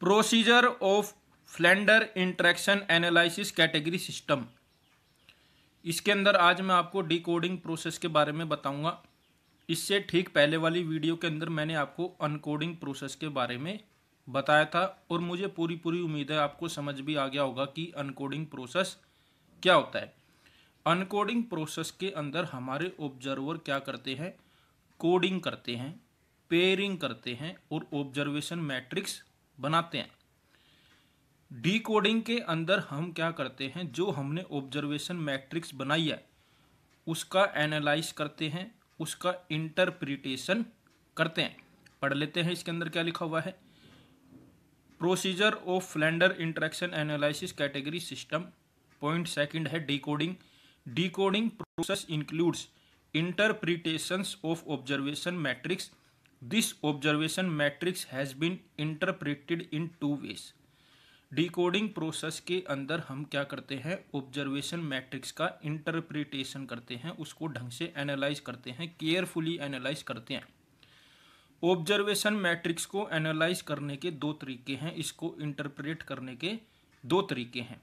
procedure of Flanders interaction analysis category system इसके अंदर आज मैं आपको डिकोडिंग प्रोसेस के बारे में बताऊंगा इससे ठीक पहले वाली वीडियो के अंदर मैंने आपको अनकोडिंग प्रोसेस के बारे में बताया था और मुझे पूरी पूरी उम्मीद है आपको समझ भी आ गया होगा कि अनकोडिंग प्रोसेस क्या होता है अनकोडिंग प्रोसेस के अंदर हमारे ऑब्जर्वर क्या करते हैं कोडिंग करते हैं पेयरिंग करते हैं और ऑब्जर्वेशन मैट्रिक्स बनाते हैं डिकोडिंग के अंदर हम क्या करते हैं जो हमने ऑब्जर्वेशन मैट्रिक्स बनाई है उसका एनालाइज करते हैं उसका इंटरप्रिटेशन करते हैं पढ़ लेते हैं इसके अंदर क्या लिखा हुआ है procedure of Flanders interaction analysis category system point second है decoding process includes interpretations of observation matrix this observation matrix has been interpreted in two ways decoding process के अंदर हम क्या करते हैं ऑब्जर्वेशन मैट्रिक्स का इंटरप्रिटेशन करते हैं उसको ढंग से एनालाइज करते हैं केयरफुली एनालाइज करते हैं ऑब्जर्वेशन मैट्रिक्स को एनालाइज करने के दो तरीके हैं इसको इंटरप्रेट करने के दो तरीके हैं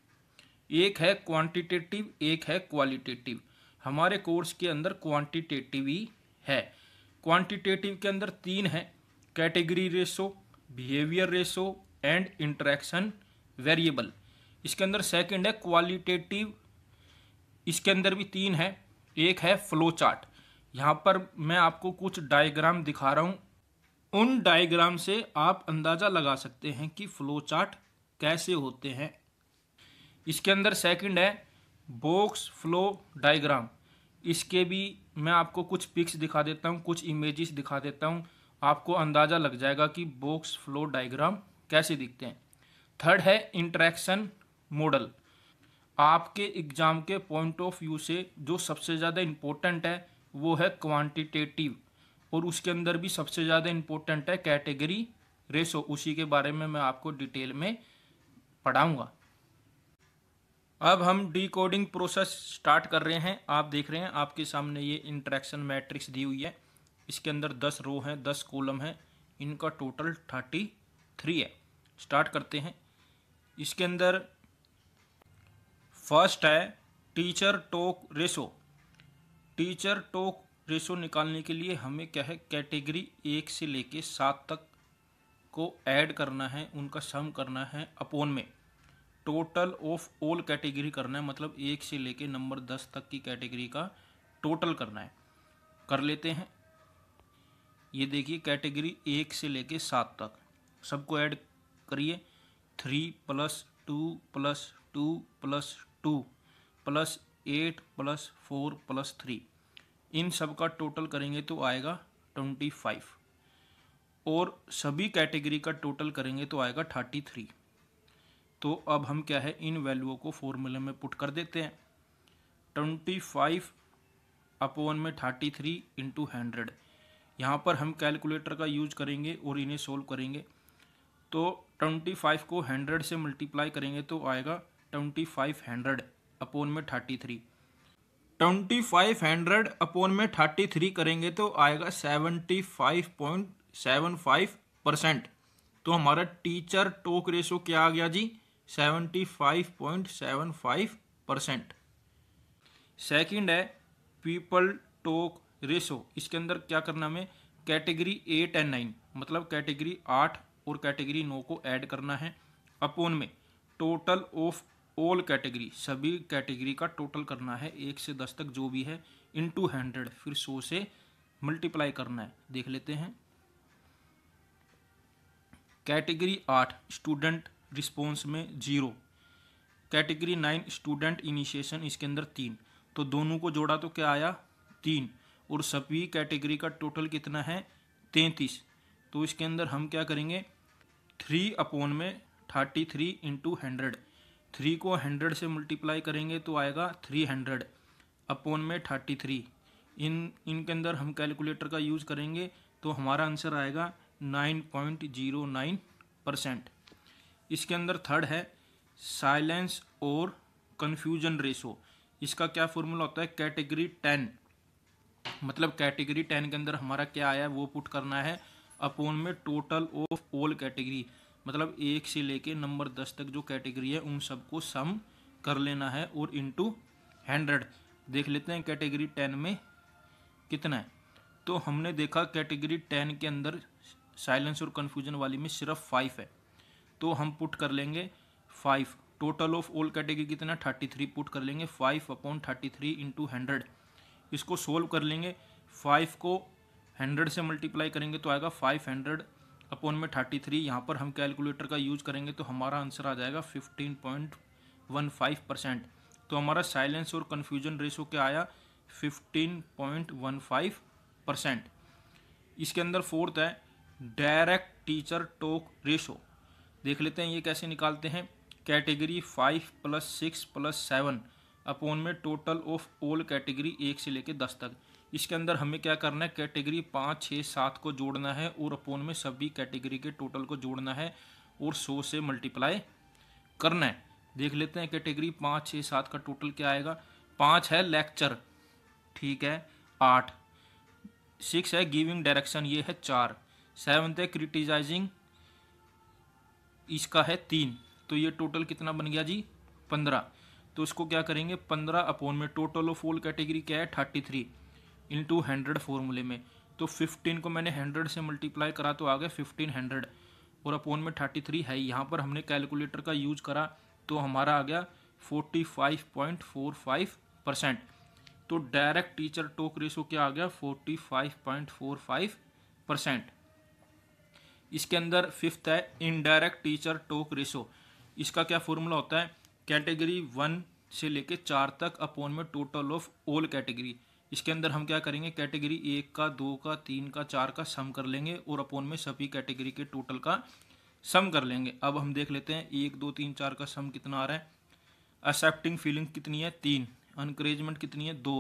एक है क्वांटिटेटिव एक है क्वालिटेटिव हमारे कोर्स के अंदर क्वांटिटेटिव ही है क्वांटिटेटिव के अंदर तीन है category ratio behaviour ratio and interaction variable इसके अंदर सेकंड है क्वालिटेटिव इसके अंदर भी तीन है एक है फ्लो चार्ट यहाँ पर मैं आपको कुछ डायग्राम दिखा रहा हूँ उन डायग्राम से आप अंदाज़ा लगा सकते हैं कि फ्लो चार्ट कैसे होते हैं इसके अंदर सेकंड है बॉक्स फ्लो डायग्राम इसके भी मैं आपको कुछ पिक्स दिखा देता हूँ कुछ इमेजेस दिखा देता हूँ आपको अंदाज़ा लग जाएगा कि बॉक्स फ्लो डायग्राम कैसे दिखते हैं थर्ड है इंट्रैक्शन मॉडल आपके एग्ज़ाम के पॉइंट ऑफ व्यू से जो सबसे ज़्यादा इम्पोर्टेंट है वो है क्वांटिटेटिव और उसके अंदर भी सबसे ज़्यादा इम्पोर्टेंट है कैटेगरी रेशो उसी के बारे में मैं आपको डिटेल में पढ़ाऊँगा अब हम डिकोडिंग प्रोसेस स्टार्ट कर रहे हैं आप देख रहे हैं आपके सामने ये इंट्रैक्शन मैट्रिक्स दी हुई है इसके अंदर दस रो हैं दस कॉलम हैं इनका टोटल थर्टी थ्री है स्टार्ट करते हैं इसके अंदर फर्स्ट है teacher talk ratio teacher talk ratio निकालने के लिए हमें क्या है कैटेगरी एक से लेके सात तक को ऐड करना है उनका सम करना है अपोन में टोटल ऑफ ऑल कैटेगरी करना है मतलब एक से लेके नंबर दस तक की कैटेगरी का टोटल करना है कर लेते हैं ये देखिए कैटेगरी एक से लेके सात तक सबको ऐड करिए three plus two plus two plus two plus eight plus four plus three इन सब का टोटल करेंगे तो आएगा ट्वेंटी फाइव और सभी कैटेगरी का टोटल करेंगे तो आएगा थर्टी थ्री तो अब हम क्या है इन वैल्यूओं को फॉर्मूले में पुट कर देते हैं ट्वेंटी फाइव अपोन में थर्टी थ्री इंटू हंड्रेड यहाँ पर हम कैलकुलेटर का यूज करेंगे और इन्हें सोल्व करेंगे तो ट्वेंटी फाइव को हंड्रेड से मल्टीप्लाई करेंगे तो आएगा ट्वेंटी फाइव हंड्रेड अपोन में thirty three twenty five hundred upon में थर्टी थ्री करेंगे तो आएगा seventy five point seven five percent तो हमारा टीचर टोक रेशो क्या आ गया जी seventy five point seven five percent second है पीपल टोक रेशो इसके अंदर क्या करना हमें कैटेगरी एट एंड नाइन मतलब कैटेगरी आठ और कैटेगरी नौ को ऐड करना है अपोन में टोटल ऑफ ऑल कैटेगरी सभी कैटेगरी का टोटल करना है एक से दस तक जो भी है इन टू हंड्रेड फिर सो से मल्टीप्लाई करना है देख लेते हैं कैटेगरी आठ स्टूडेंट रिस्पॉन्स में zero category nine student initiation इसके अंदर तीन तो दोनों को जोड़ा तो क्या आया तीन और सभी कैटेगरी का टोटल कितना है तैंतीस तो इसके अंदर हम क्या करेंगे थ्री अपोन में thirty three into hundred three को हंड्रेड से मल्टीप्लाई करेंगे तो आएगा थ्री हंड्रेड अपोन में थर्टी थ्री इन इनके अंदर हम कैलकुलेटर का यूज़ करेंगे तो हमारा आंसर आएगा nine point zero nine percent इसके अंदर थर्ड है साइलेंस और कन्फ्यूजन रेशो इसका क्या फॉर्मूला होता है कैटेगरी टेन मतलब कैटेगरी टेन के अंदर हमारा क्या आया वो पुट करना है अपोन में टोटल ऑफ ऑल कैटेगरी मतलब एक से लेके नंबर दस तक जो कैटेगरी है उन सबको सम कर लेना है और इनटू हंड्रेड देख लेते हैं कैटेगरी टेन में कितना है तो हमने देखा कैटेगरी टेन के अंदर साइलेंस और कन्फ्यूजन वाली में सिर्फ फाइव है तो हम पुट कर लेंगे five total of all category कितना थर्टी थ्री पुट कर लेंगे five upon thirty three into hundred इसको सोल्व कर लेंगे फाइव को हंड्रेड से मल्टीप्लाई करेंगे तो आएगा फाइव हंड्रेड अपॉन में थर्टी थ्री यहाँ पर हम कैलकुलेटर का यूज करेंगे तो हमारा आंसर आ जाएगा fifteen point one five percent तो हमारा साइलेंस और कन्फ्यूजन रेशो क्या आया fifteen point one five percent इसके अंदर फोर्थ है डायरेक्ट टीचर टोक रेशो देख लेते हैं ये कैसे निकालते हैं category five plus six plus seven upon में टोटल ऑफ ऑल कैटेगरी एक से लेकर दस तक इसके अंदर हमें क्या करना है कैटेगरी पाँच छः सात को जोड़ना है और अपोन में सभी कैटेगरी के टोटल को जोड़ना है और सौ से मल्टीप्लाई करना है देख लेते हैं कैटेगरी पाँच छः सात का टोटल क्या आएगा पाँच है लेक्चर ठीक है आठ सिक्स है गिविंग डायरेक्शन ये है चार सेवन्थ है क्रिटिसाइजिंग इसका है तीन तो ये टोटल कितना बन गया जी पंद्रह तो इसको क्या करेंगे पंद्रह अपोन में टोटल ऑफ ऑल कैटेगरी क्या है थर्टी थ्री इंटू हंड्रेड फॉर्मूले में तो फिफ्टीन को मैंने हंड्रेड से मल्टीप्लाई करा तो आ गया फिफ्टीन हंड्रेड और अपोन में थर्टी थ्री है यहाँ पर हमने कैलकुलेटर का यूज करा तो हमारा आ गया forty five point four five percent तो डायरेक्ट टीचर टोक रेशो क्या आ गया forty five point four five percent इसके अंदर फिफ्थ है इनडायरेक्ट टीचर टोक रेशो इसका क्या फॉर्मूला होता है कैटेगरी वन से लेके चार तक अपॉन में टोटल ऑफ ऑल कैटेगरी इसके अंदर हम क्या करेंगे कैटेगरी एक का दो का तीन का चार का सम कर लेंगे और अपोन में सभी कैटेगरी के टोटल का सम कर लेंगे अब हम देख लेते हैं एक दो तीन चार का सम कितना आ रहा है एक्सेप्टिंग फीलिंग कितनी है तीन अनकरेजमेंट कितनी है दो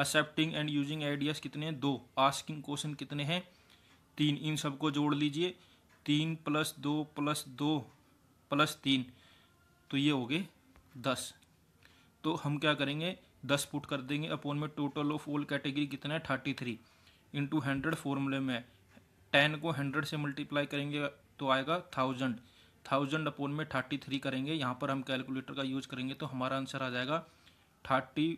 एक्सेप्टिंग एंड यूजिंग आइडियाज़ कितने हैं दो आस्किंग क्वेश्चन कितने हैं तीन इन सबको जोड़ लीजिए तीन प्लस दो प्लस दो प्लस तीन तो ये हो गए दस तो हम क्या करेंगे दस पुट कर देंगे अपोन में टोटल ऑफ ऑल कैटेगरी कितना है थर्टी थ्री इंटू हंड्रेड फॉर्मूले में टेन को हंड्रेड से मल्टीप्लाई करेंगे तो आएगा थाउजेंड थाउजेंड अपोन में थर्टी थ्री करेंगे यहाँ पर हम कैलकुलेटर का यूज करेंगे तो हमारा आंसर आ जाएगा thirty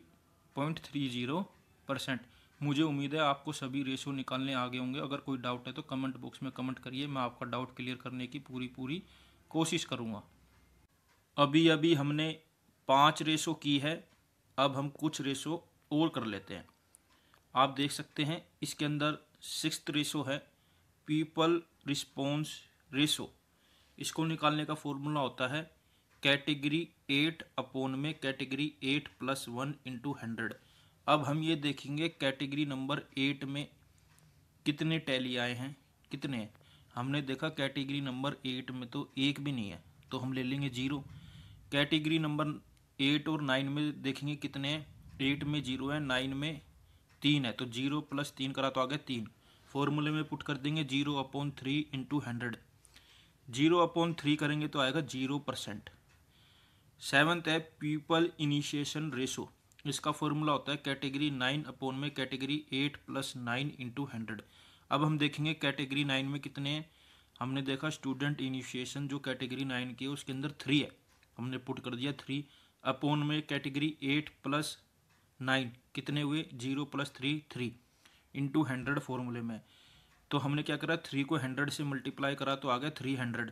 point three zero percent मुझे उम्मीद है आपको सभी रेशो निकालने आ गए होंगे अगर कोई डाउट है तो कमेंट बॉक्स में कमेंट करिए मैं आपका डाउट क्लियर करने की पूरी पूरी कोशिश करूँगा अभी अभी हमने पाँच रेशो की है अब हम कुछ रेशो और कर लेते हैं आप देख सकते हैं इसके अंदर सिक्स रेशो है पीपल रिस्पॉन्स रेशो इसको निकालने का फॉर्मूला होता है कैटेगरी एट अपोन में category eight plus one into hundred अब हम ये देखेंगे कैटेगरी नंबर एट में कितने टैली आए हैं कितने हमने देखा कैटेगरी नंबर एट में तो एक भी नहीं है तो हम ले लेंगे जीरो कैटेगरी नंबर एट और नाइन में देखेंगे कितने एट में जीरो है नाइन में तीन है तो जीरो प्लस तीन करा तो आ गया तीन फॉर्मूले में पुट कर देंगे zero upon three into hundred zero upon three करेंगे तो आएगा जीरो परसेंट सेवन्थ है पीपल इनिशिएशन रेशो इसका फॉर्मूला होता है कैटेगरी नाइन अपोन में category eight plus nine into hundred अब हम देखेंगे कैटेगरी नाइन में कितने हमने देखा स्टूडेंट इनिशिएशन जो कैटेगरी नाइन की है उसके अंदर थ्री है हमने पुट कर दिया थ्री अपोन में कैटेगरी एट प्लस नाइन कितने हुए zero plus three three into hundred फॉर्मूले में तो हमने क्या करा थ्री को हंड्रेड से मल्टीप्लाई करा तो आ गया थ्री हंड्रेड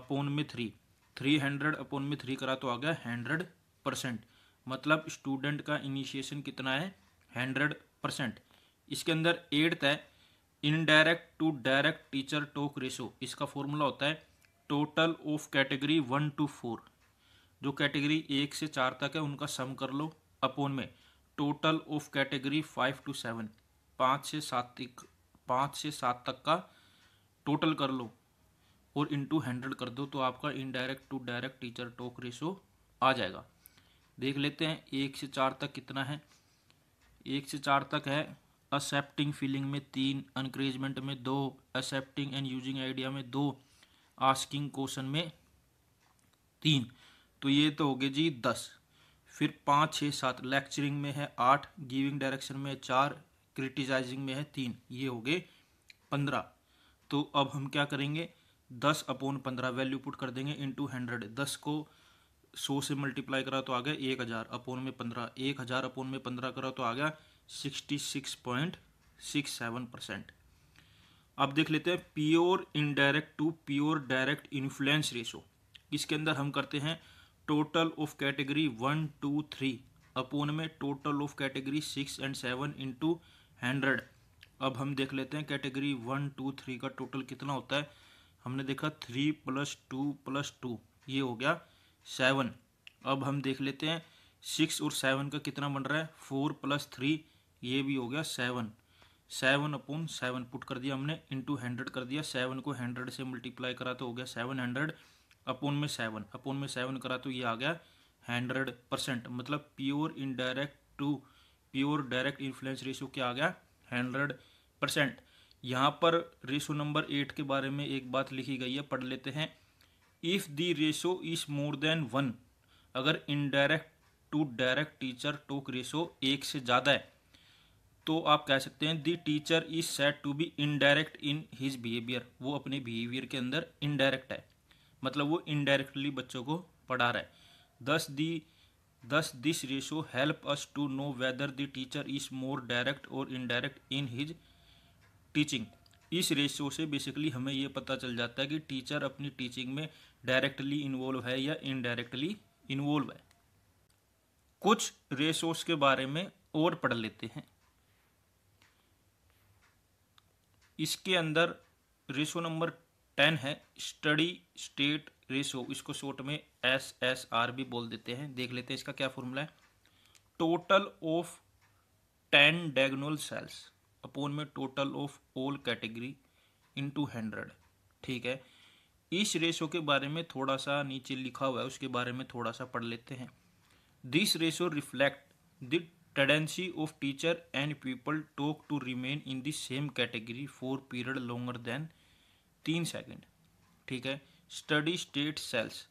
अपोन में थ्री थ्री हंड्रेड अपोन में थ्री करा तो आ गया हंड्रेड परसेंट मतलब स्टूडेंट का इनिशिएशन कितना है हंड्रेड परसेंट इसके अंदर एट्थ है indirect to direct teacher talk ratio इसका फॉर्मूला होता है total of category one two four जो कैटेगरी एक से चार तक है उनका सम कर लो अपोन में total of category five two seven पाँच से सात तक पाँच से सात तक का टोटल कर लो और इनटू हंड्रेड कर दो तो आपका indirect to direct teacher talk ratio आ जाएगा देख लेते हैं एक से चार तक कितना है एक से चार तक है असेप्टिंग फीलिंग में तीन अनक्रेजमेंट में दो असेप्टिंग एंड यूजिंग आइडिया में दो आस्किंग क्वेश्चन में तीन तो ये तो हो गए जी दस फिर पाँच छः सात लेक्चरिंग में है आठ गिविंग डायरेक्शन में चार क्रिटिसाइजिंग में है तीन ये हो गए पंद्रह तो अब हम क्या करेंगे दस अपॉन पंद्रह वैल्यू पुट कर देंगे इंटू हंड्रेड दस को सौ से मल्टीप्लाई करा तो आ गया एक हज़ार अपोन में पंद्रह एक हज़ार अपोन में पंद्रह करा तो आ गया sixty six point six seven percent अब देख लेते हैं pure indirect to pure direct influence ratio इसके अंदर हम करते हैं total of category one two three upon में total of category six and seven into hundred अब हम देख लेते हैं कैटेगरी वन टू थ्री का टोटल कितना होता है हमने देखा three plus two plus two ये हो गया सेवन अब हम देख लेते हैं सिक्स और सेवन का कितना बन रहा है फोर प्लस थ्री ये भी हो गया seven seven upon seven put कर दिया हमने टू हंड्रेड कर दिया सेवन को हंड्रेड से मल्टीप्लाई करा तो हो गया सेवन हंड्रेड अपॉन में सेवन अपॉन में सेवन करा तो ये आ गया हंड्रेड परसेंट मतलब pure indirect to pure direct influence ratio क्या आ गया हंड्रेड परसेंट यहाँ पर रेशो नंबर एट के बारे में एक बात लिखी गई है पढ़ लेते हैं if the ratio is more than one अगर indirect to direct teacher talk ratio एक से ज़्यादा है तो आप कह सकते हैं the teacher is said to be indirect in his behaviour वो अपने बिहेवियर के अंदर इनडायरेक्ट है मतलब वो इनडायरेक्टली बच्चों को पढ़ा रहा है this the this this ratio help us to know whether the teacher is more direct और इनडायरेक्ट इन हिज टीचिंग इस रेशो से बेसिकली हमें ये पता चल जाता है कि टीचर अपनी टीचिंग में डायरेक्टली इन्वॉल्व है या इनडायरेक्टली इन्वॉल्व है कुछ रेशोस के बारे में और पढ़ लेते हैं इसके अंदर रेशो नंबर टेन है स्टडी स्टेट रेशो इसको शॉर्ट में एस एस आर भी बोल देते हैं देख लेते हैं इसका क्या फॉर्मूला है total of ten diagonal cells upon में total of all category into hundred ठीक है इस रेशो के बारे में थोड़ा सा नीचे लिखा हुआ है उसके बारे में थोड़ा सा पढ़ लेते हैं this ratio reflect the tendency of teacher and pupil talk to remain in the same category for period longer than तीन सेकेंड ठीक है steady state cells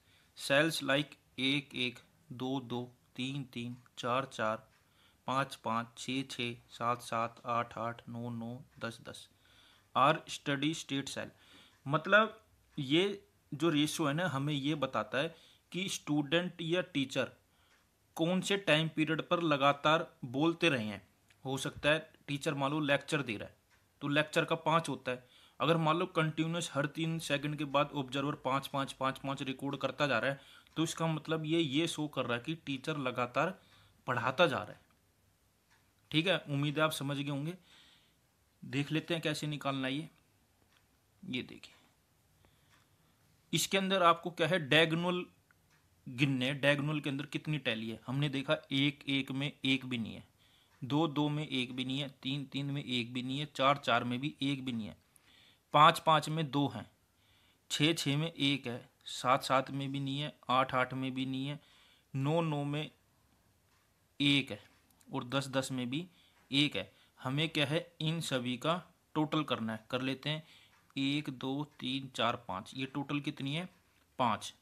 cells like एक एक दो दो तीन तीन चार चार पाँच पाँच छ छः सात सात आठ आठ नौ नौ दस दस आर स्टडी स्टेट सेल मतलब ये जो रेशियो है ना हमें ये बताता है कि स्टूडेंट या टीचर कौन से टाइम पीरियड पर लगातार बोलते रहे हैं हो सकता है टीचर मान लो लेक्चर दे रहा है तो लेक्चर का पाँच होता है अगर मान लो कंटिन्यूस हर तीन सेकंड के बाद ऑब्जर्वर पाँच पाँच पाँच पाँच रिकॉर्ड करता जा रहा है तो इसका मतलब ये ये शो कर रहा है कि टीचर लगातार पढ़ाता जा रहा है ठीक है उम्मीद है आप समझ गए होंगे देख लेते हैं कैसे निकालना ये ये देखिए इसके अंदर आपको क्या है डायगोनल गिनने डायगोनल के अंदर कितनी टैली है हमने देखा एक एक में एक भी नहीं है दो दो में एक भी नहीं है तीन तीन में एक भी नहीं है चार चार में भी एक भी नहीं है पाँच पाँच में दो हैं छः छः में एक है सात सात में भी नहीं है आठ आठ में भी नहीं है नौ नौ में एक है और दस दस में भी एक है हमें क्या है इन सभी का टोटल करना है कर लेते हैं एक दो तीन चार पाँच ये टोटल कितनी है पाँच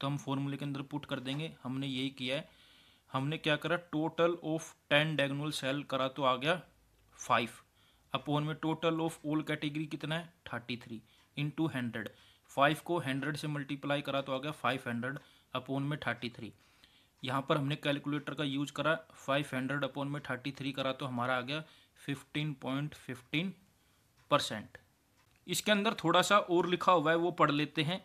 तो हम फॉर्मूले के अंदर पुट कर देंगे हमने यही किया है हमने क्या करा total of ten diagonal cell करा तो आ गया फाइव अपोन में टोटल ऑफ ऑल कैटेगरी कितना है thirty three into hundred five को हंड्रेड से मल्टीप्लाई करा तो आ गया फाइव हंड्रेड अपोन में थर्टी थ्री यहाँ पर हमने कैलकुलेटर का यूज करा फाइव हंड्रेड अपॉन में थर्टी थ्री करा तो हमारा आ गया फिफ्टीन पॉइंट फिफ्टीन परसेंट इसके अंदर थोड़ा सा और लिखा हुआ है वो पढ़ लेते हैं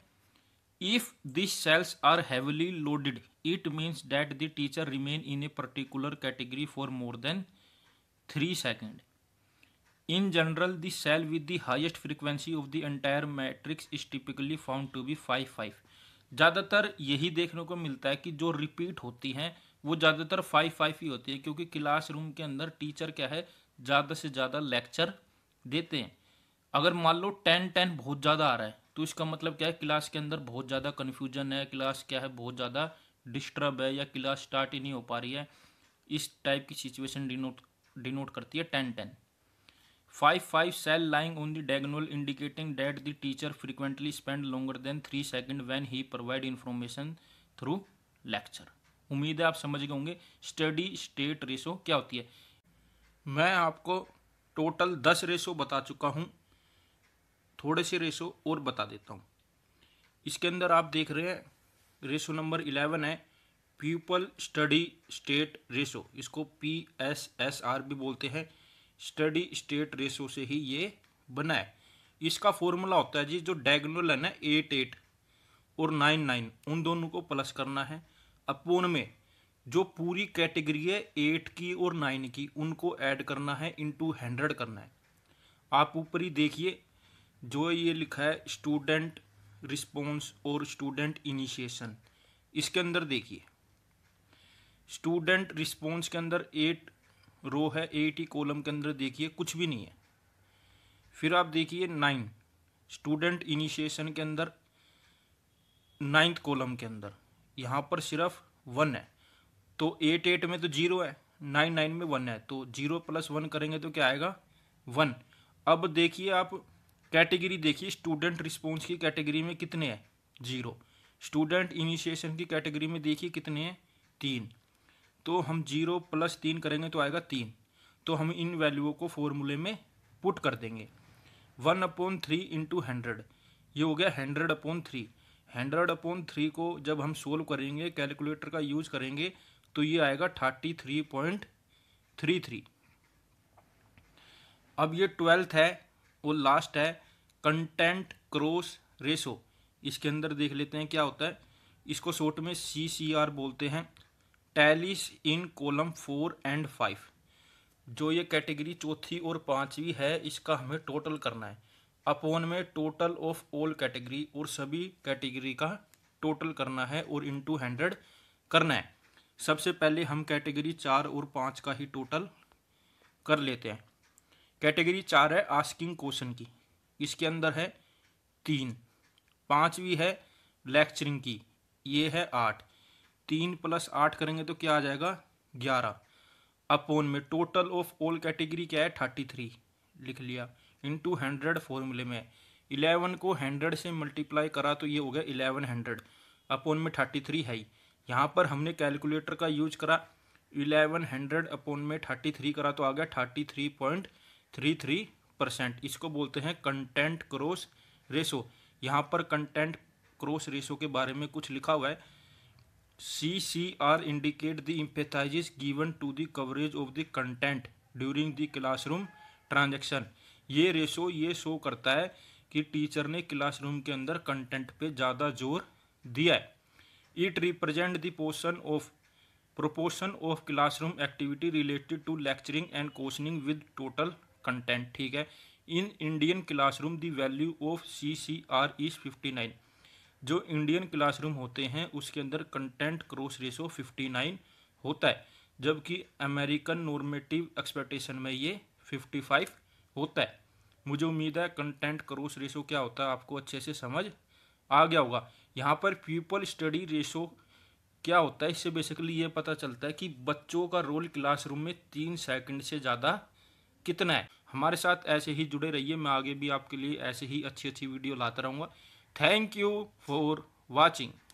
if this cells are heavily loaded it means that the teacher remain in a particular category for more than three second in general the cell with the highest frequency of the entire matrix is typically found to be five five ज़्यादातर यही देखने को मिलता है कि जो repeat होती हैं वो ज़्यादातर फाइव फाइव ही होती है क्योंकि क्लासरूम के अंदर टीचर क्या है ज़्यादा से ज़्यादा लेक्चर देते हैं अगर मान लो टेन टेन बहुत ज़्यादा आ रहा है तो इसका मतलब क्या है क्लास के अंदर बहुत ज़्यादा कन्फ्यूजन है क्लास क्या है बहुत ज़्यादा डिस्टर्ब है या क्लास स्टार्ट ही नहीं हो पा रही है इस टाइप की सिचुएशन डिनोट डिनोट करती है ten ten five five cell lying on the diagonal indicating that the teacher frequently spend longer than three second when he provide information through lecture उम्मीद है आप समझ गए होंगे स्टडी स्टेट रेशो क्या होती है मैं आपको टोटल दस रेशो बता चुका हूँ थोड़े से रेशो और बता देता हूँ इसके अंदर आप देख रहे हैं रेशो नंबर इलेवन है पीपल स्टडी स्टेट रेशो इसको पी एस एस आर भी बोलते हैं स्टडी स्टेट रेशो से ही ये बना है इसका फॉर्मूला होता है जी जो डायगोनल है ना एट एट और नाइन नाइन उन दोनों को प्लस करना है अपोन में जो पूरी कैटेगरी है एट की और नाइन की उनको ऐड करना है इनटू हंड्रेड करना है आप ऊपर ही देखिए जो ये लिखा है स्टूडेंट रिस्पॉन्स और स्टूडेंट इनिशिएशन इसके अंदर देखिए स्टूडेंट रिस्पॉन्स के अंदर एट रो है एट ही कॉलम के अंदर देखिए कुछ भी नहीं है फिर आप देखिए नाइन स्टूडेंट इनिशिएशन के अंदर नाइन्थ कॉलम के अंदर यहाँ पर सिर्फ वन है तो एट एट में तो जीरो है नाइन नाइन में वन है तो जीरो प्लस वन करेंगे तो क्या आएगा वन अब देखिए आप कैटेगरी देखिए स्टूडेंट रिस्पॉन्स की कैटेगरी में कितने हैं जीरो स्टूडेंट इनिशिएशन की कैटेगरी में देखिए कितने हैं तीन तो हम जीरो प्लस तीन करेंगे तो आएगा तीन तो हम इन वैल्यूओं को फॉर्मूले में पुट कर देंगे one upon three into hundred ये हो गया hundred upon three hundred upon three को जब हम सोल्व करेंगे कैलकुलेटर का यूज करेंगे तो ये आएगा thirty three point three three अब ये ट्वेल्थ है वो लास्ट है कंटेंट क्रॉस रेशो इसके अंदर देख लेते हैं क्या होता है इसको शॉर्ट में सी सी आर बोलते हैं tallies in column four and five जो ये कैटेगरी चौथी और पांचवी है इसका हमें टोटल करना है अपोन में टोटल ऑफ ऑल कैटेगरी और सभी कैटेगरी का टोटल करना है और इनटू हंड्रेड करना है सबसे पहले हम कैटेगरी चार और पाँच का ही टोटल कर लेते हैं कैटेगरी चार है आस्किंग क्वेश्चन की इसके अंदर है तीन पांचवी है लेक्चरिंग की ये है आठ तीन प्लस आठ करेंगे तो क्या आ जाएगा ग्यारह अपोन में टोटल ऑफ ऑल कैटेगरी क्या है थर्टी थ्री लिख लिया टू हंड्रेड फॉर्मूले में इलेवन को हंड्रेड से मल्टीप्लाई करा तो ये हो गया इलेवन हंड्रेड अपोन में थर्टी थ्री है ही यहाँ पर हमने कैलकुलेटर का यूज करा इलेवन हंड्रेड अपोन में थर्टी थ्री करा तो आ गया thirty three point three three percent इसको बोलते हैं कंटेंट क्रॉस रेशो यहाँ पर कंटेंट क्रॉस रेशो के बारे में कुछ लिखा हुआ है C C R indicate the emphasis given to the coverage of the content during the classroom transaction ये रेशो ये शो करता है कि टीचर ने क्लासरूम के अंदर कंटेंट पे ज़्यादा जोर दिया है it represent the portion of proportion of classroom activity related to lecturing and questioning with content ठीक है in Indian classroom the value of C C R is fifty nine जो इंडियन क्लासरूम होते हैं उसके अंदर content cross ratio fifty nine होता है जबकि अमेरिकन नॉर्मेटिव एक्सपेक्टेशन में ये फिफ्टी फाइव होता है मुझे उम्मीद है कंटेंट क्रॉस रेशो क्या होता है आपको अच्छे से समझ आ गया होगा यहाँ पर पीपल स्टडी रेशो क्या होता है इससे बेसिकली ये पता चलता है कि बच्चों का रोल क्लासरूम में तीन सेकंड से ज़्यादा कितना है हमारे साथ ऐसे ही जुड़े रहिए मैं आगे भी आपके लिए ऐसे ही अच्छी अच्छी वीडियो लाता रहूँगा थैंक यू फॉर वॉचिंग